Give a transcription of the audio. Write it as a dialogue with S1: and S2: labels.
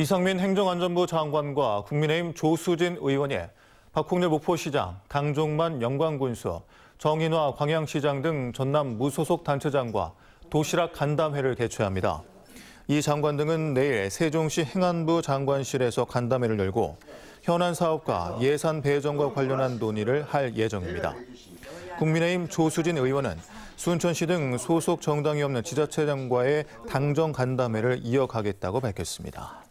S1: 이상민 행정안전부 장관과 국민의힘 조수진 의원이 박홍렬 목포시장, 강종만 영광군수, 정인화 광양시장 등 전남 무소속 단체장과 도시락 간담회를 개최합니다. 이 장관 등은 내일 세종시 행안부 장관실에서 간담회를 열고 현안 사업과 예산 배정과 관련한 논의를 할 예정입니다. 국민의힘 조수진 의원은 순천시 등 소속 정당이 없는 지자체장과의 당정 간담회를 이어가겠다고 밝혔습니다.